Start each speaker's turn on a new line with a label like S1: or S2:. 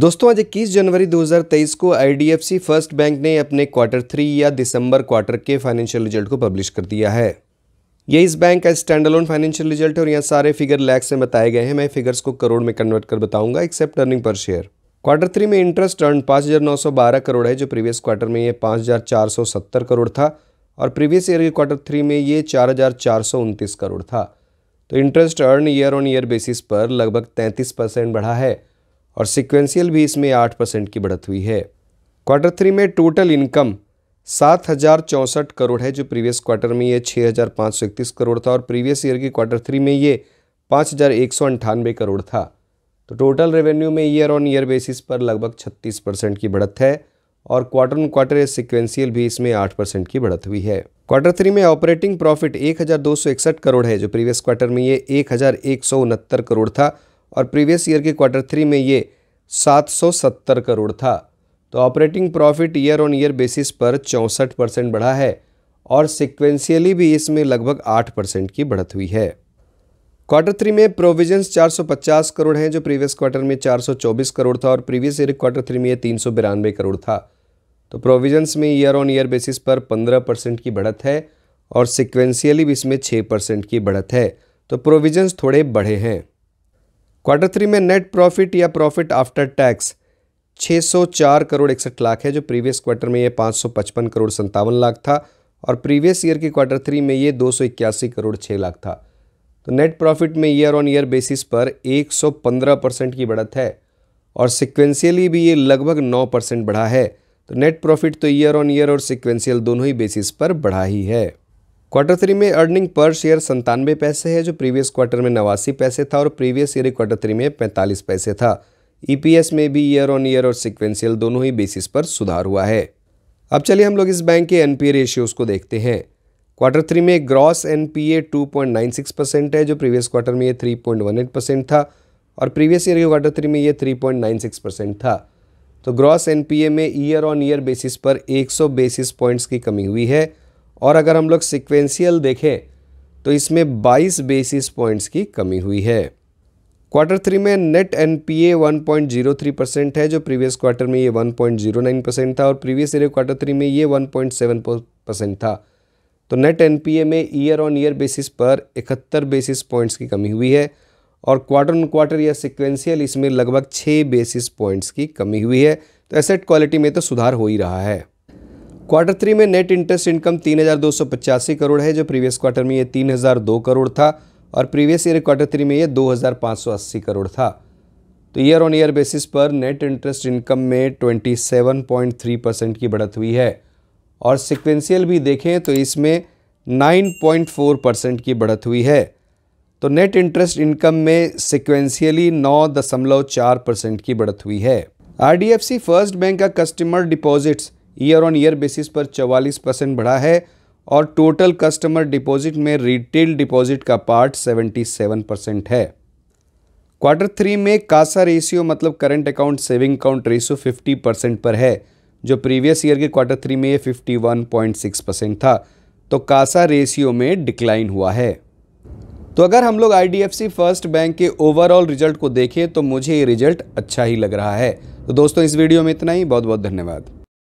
S1: दोस्तों आज इक्कीस जनवरी 2023 को आई फर्स्ट बैंक ने अपने क्वार्टर थ्री या दिसंबर क्वार्टर के फाइनेंशियल रिजल्ट को पब्लिश कर दिया है ये इस बैंक का स्टैंडलोन फाइनेंशियल रिजल्ट और यहाँ सारे फिगर लैक्स में बताए गए हैं मैं फिगर्स को करोड़ में कन्वर्ट कर बताऊंगा except earning per share quarter three में इंटरेस्ट अर्न पाँच हज़ार नौ सौ बारह करोड़ है जो प्रीवियस क्वार्टर में ये पाँच हज़ार चार सौ सत्तर करोड़ था और प्रीवियस ईयर के क्वार्टर थ्री में ये चार हज़ार चार सौ करोड़ था तो interest earn year on year basis पर लगभग तैंतीस परसेंट बढ़ा है और सिक्वेंशियल भी इसमें आठ परसेंट की बढ़त हुई है क्वार्टर थ्री में टोटल इनकम सात हज़ार चौंसठ करोड़ है जो प्रीवियस क्वार्टर में ये छः हज़ार पाँच सौ इकतीस करोड़ था और प्रीवियस ईयर की क्वार्टर थ्री में ये पाँच हज़ार एक सौ अंठानवे करोड़ था तो टोटल रेवेन्यू में ईयर ऑन ईयर बेसिस पर लगभग छत्तीस परसेंट की बढ़त है और क्वार्टर ऑन क्वार्टर सिक्वेंशियल भी इसमें आठ परसेंट की बढ़त हुई है क्वार्टर थ्री में ऑपरेटिंग प्रॉफिट एक हज़ार दो सौ इकसठ करोड़ है जो प्रीवियस क्वार्टर में ये एक हज़ार एक सौ उनहत्तर करोड़ था और प्रीवियस ईयर के क्वार्टर थ्री में ये 770 करोड़ था तो operating profit year on year basis पर चौंसठ परसेंट बढ़ा है और सिक्वेंशियली भी इसमें लगभग आठ परसेंट की बढ़त हुई है क्वार्टर थ्री में प्रोविजंस 450 करोड़ हैं जो प्रीवियस क्वार्टर में 424 करोड़ था और प्रीवियस ईयर क्वार्टर थ्री में ये तीन करोड़ था तो प्रोविजन्स में ईयर ऑन ईयर बेसिस पर पंद्रह परसेंट की बढ़त है और सिक्वेंशियली भी इसमें छः परसेंट की बढ़त है तो प्रोविजन्स थोड़े बढ़े हैं क्वार्टर थ्री में नेट प्रॉफिट या प्रॉफिट आफ्टर टैक्स 604 करोड़ इकसठ लाख है जो प्रीवियस क्वार्टर में ये 555 करोड़ संतावन लाख था और प्रीवियस ईयर के क्वार्टर थ्री में ये दो करोड़ छः लाख था तो नेट प्रॉफिट में ईयर ऑन ईयर बेसिस पर 115 परसेंट की बढ़त है और सिक्वेंशियली भी ये लगभग 9 परसेंट बढ़ा है तो नेट प्रॉफिट तो ईयर ऑन ईयर और सिक्वेंशियल दोनों ही बेसिस पर बढ़ा ही है क्वार्टर थ्री में अर्निंग पर शेयर संतानवे पैसे है जो प्रीवियस क्वार्टर में नवासी पैसे था और प्रीवियस ईयर क्वार्टर थ्री में पैंतालीस पैसे था ईपीएस e में भी ईयर ऑन ईयर और सिक्वेंशियल दोनों ही बेसिस पर सुधार हुआ है अब चलिए हम लोग इस बैंक के एनपीए रेशियोज़ को देखते हैं क्वार्टर थ्री में ग्रॉस एनपीए 2.96 परसेंट है जो प्रीवियस क्वार्टर में ये 3.18 परसेंट था और प्रीवियस ईयर के क्वार्टर थ्री में ये 3.96 परसेंट था तो ग्रॉस एनपीए में ईयर ऑन ईयर बेसिस पर 100 बेसिस पॉइंट्स की कमी हुई है और अगर हम लोग सिक्वेंशियल देखें तो इसमें 22 बेसिस पॉइंट्स की कमी हुई है क्वार्टर थ्री में नेट एनपीए 1.03 परसेंट है जो प्रीवियस क्वार्टर में ये 1.09 परसेंट था और प्रीवियस ईयर क्वार्टर थ्री में ये 1.7 परसेंट था तो नेट एनपीए में ईयर ऑन ईयर बेसिस पर 71 बेसिस पॉइंट्स की कमी हुई है और क्वार्टर ऑन क्वार्टर या सिक्वेंशियल इसमें लगभग छः बेसिस पॉइंट्स की कमी हुई है तो एसेट क्वालिटी में तो सुधार हो ही रहा है क्वार्टर थ्री में नेट इंटरेस्ट इनकम तीन करोड़ है जो प्रीवियस क्वार्टर में ये 3002 करोड़ था और प्रीवियस ईयर क्वार्टर थ्री में ये 2580 करोड़ था तो ईयर ऑन ईयर बेसिस पर नेट इंटरेस्ट इनकम में 27.3 परसेंट की बढ़त हुई है और सिक्वेंशियल भी देखें तो इसमें 9.4 परसेंट की बढ़त हुई है तो नेट इंटरेस्ट इनकम में सिक्वेंशियली 9.4 परसेंट की बढ़त हुई है आरडीएफसी फर्स्ट बैंक का customer deposits year on year basis पर 44 परसेंट बढ़ा है और टोटल कस्टमर डिपॉजिट में रिटेल डिपॉजिट का पार्ट 77 परसेंट है क्वार्टर थ्री में कासा रेशियो मतलब current account saving account ratio 50 percent पर है जो प्रीवियस ईयर के क्वार्टर थ्री में ये 51.6 परसेंट था तो कासा रेशियो में डिक्लाइन हुआ है तो अगर हम लोग आई फर्स्ट बैंक के ओवरऑल रिजल्ट को देखें तो मुझे ये रिजल्ट अच्छा ही लग रहा है तो दोस्तों इस वीडियो में इतना ही बहुत बहुत धन्यवाद